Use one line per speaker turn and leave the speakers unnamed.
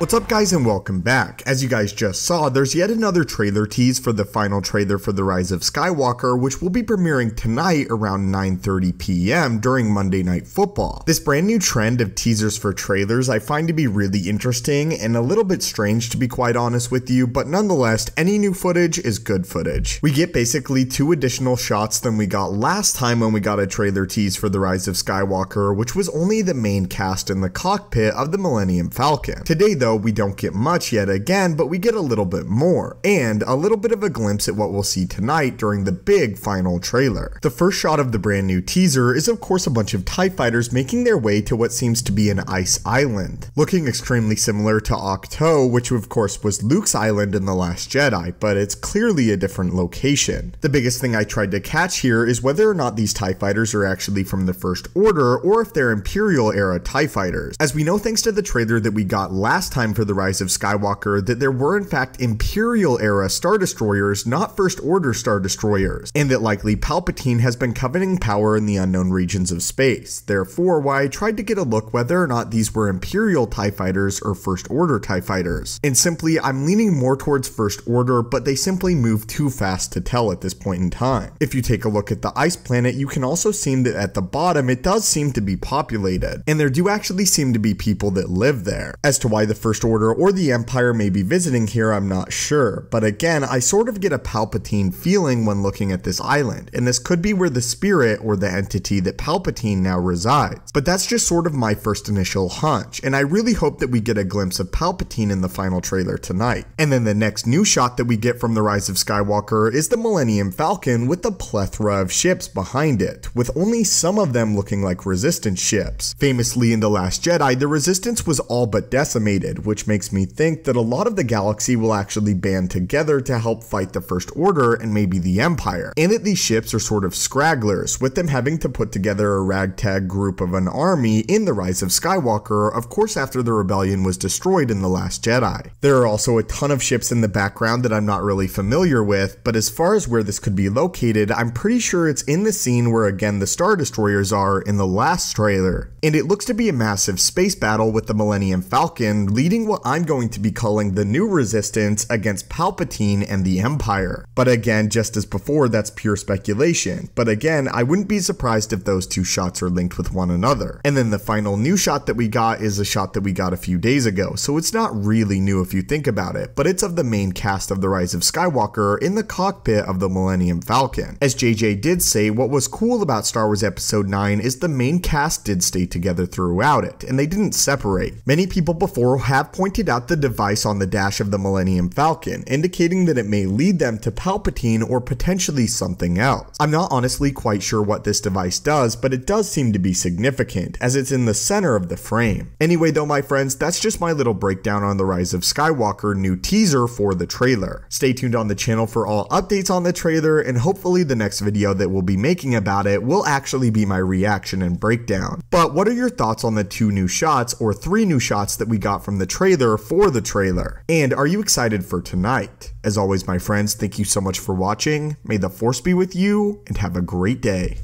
What's up guys and welcome back. As you guys just saw, there's yet another trailer tease for the final trailer for The Rise of Skywalker, which will be premiering tonight around 9.30 p.m. during Monday Night Football. This brand new trend of teasers for trailers I find to be really interesting and a little bit strange to be quite honest with you, but nonetheless, any new footage is good footage. We get basically two additional shots than we got last time when we got a trailer tease for The Rise of Skywalker, which was only the main cast in the cockpit of the Millennium Falcon. Today though, though we don't get much yet again, but we get a little bit more, and a little bit of a glimpse at what we'll see tonight during the big final trailer. The first shot of the brand new teaser is of course a bunch of TIE fighters making their way to what seems to be an ice island, looking extremely similar to Octo, which of course was Luke's island in The Last Jedi, but it's clearly a different location. The biggest thing I tried to catch here is whether or not these TIE fighters are actually from the First Order or if they're Imperial era TIE fighters, as we know thanks to the trailer that we got last time time for the Rise of Skywalker that there were in fact Imperial era Star Destroyers, not First Order Star Destroyers, and that likely Palpatine has been coveting power in the unknown regions of space. Therefore, why I tried to get a look whether or not these were Imperial TIE fighters or First Order TIE fighters. And simply, I'm leaning more towards First Order, but they simply move too fast to tell at this point in time. If you take a look at the ice planet, you can also see that at the bottom it does seem to be populated, and there do actually seem to be people that live there. As to why the First First Order or the Empire may be visiting here, I'm not sure. But again, I sort of get a Palpatine feeling when looking at this island, and this could be where the spirit or the entity that Palpatine now resides. But that's just sort of my first initial hunch, and I really hope that we get a glimpse of Palpatine in the final trailer tonight. And then the next new shot that we get from The Rise of Skywalker is the Millennium Falcon with a plethora of ships behind it, with only some of them looking like Resistance ships. Famously in The Last Jedi, the Resistance was all but decimated, which makes me think that a lot of the galaxy will actually band together to help fight the First Order and maybe the Empire, and that these ships are sort of scragglers, with them having to put together a ragtag group of an army in The Rise of Skywalker, of course after the rebellion was destroyed in The Last Jedi. There are also a ton of ships in the background that I'm not really familiar with, but as far as where this could be located, I'm pretty sure it's in the scene where again the Star Destroyers are in the last trailer. And it looks to be a massive space battle with the Millennium Falcon, leading leading what I'm going to be calling the new resistance against Palpatine and the Empire. But again, just as before, that's pure speculation. But again, I wouldn't be surprised if those two shots are linked with one another. And then the final new shot that we got is a shot that we got a few days ago, so it's not really new if you think about it, but it's of the main cast of The Rise of Skywalker in the cockpit of the Millennium Falcon. As JJ did say, what was cool about Star Wars Episode 9 is the main cast did stay together throughout it, and they didn't separate. Many people before have pointed out the device on the dash of the Millennium Falcon, indicating that it may lead them to Palpatine or potentially something else. I'm not honestly quite sure what this device does, but it does seem to be significant, as it's in the center of the frame. Anyway though my friends, that's just my little breakdown on The Rise of Skywalker new teaser for the trailer. Stay tuned on the channel for all updates on the trailer, and hopefully the next video that we'll be making about it will actually be my reaction and breakdown. But what are your thoughts on the two new shots, or three new shots that we got from the trailer for the trailer. And are you excited for tonight? As always, my friends, thank you so much for watching. May the force be with you and have a great day.